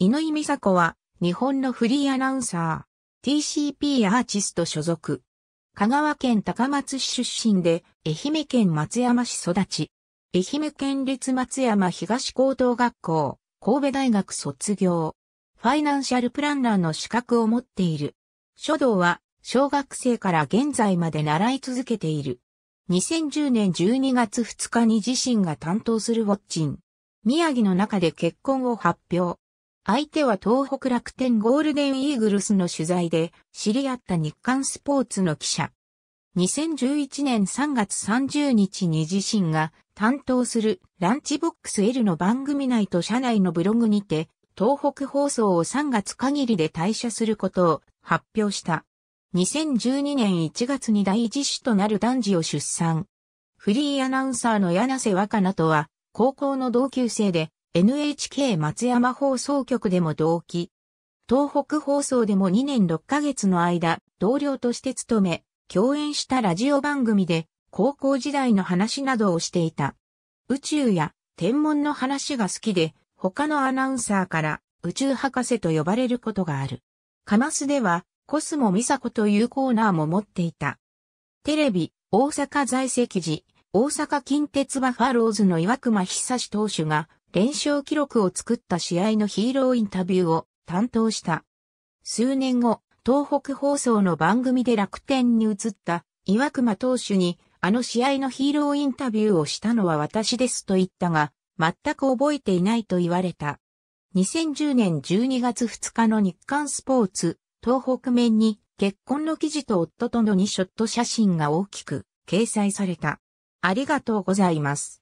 井上美佐子は、日本のフリーアナウンサー、TCP アーチスト所属。香川県高松市出身で、愛媛県松山市育ち。愛媛県立松山東高等学校、神戸大学卒業。ファイナンシャルプランナーの資格を持っている。書道は、小学生から現在まで習い続けている。2010年12月2日に自身が担当するウォッチン。宮城の中で結婚を発表。相手は東北楽天ゴールデンイーグルスの取材で知り合った日刊スポーツの記者。2011年3月30日に自身が担当するランチボックス L の番組内と社内のブログにて東北放送を3月限りで退社することを発表した。2012年1月に第一子となる男児を出産。フリーアナウンサーの柳瀬若菜とは高校の同級生で NHK 松山放送局でも同期。東北放送でも2年6ヶ月の間、同僚として勤め、共演したラジオ番組で、高校時代の話などをしていた。宇宙や天文の話が好きで、他のアナウンサーから宇宙博士と呼ばれることがある。カマスでは、コスモミサコというコーナーも持っていた。テレビ、大阪在籍時、大阪近鉄バファローズの岩隈久志投手が、連勝記録を作った試合のヒーローインタビューを担当した。数年後、東北放送の番組で楽天に移った岩隈投手に、あの試合のヒーローインタビューをしたのは私ですと言ったが、全く覚えていないと言われた。2010年12月2日の日刊スポーツ、東北面に結婚の記事と夫との2ショット写真が大きく掲載された。ありがとうございます。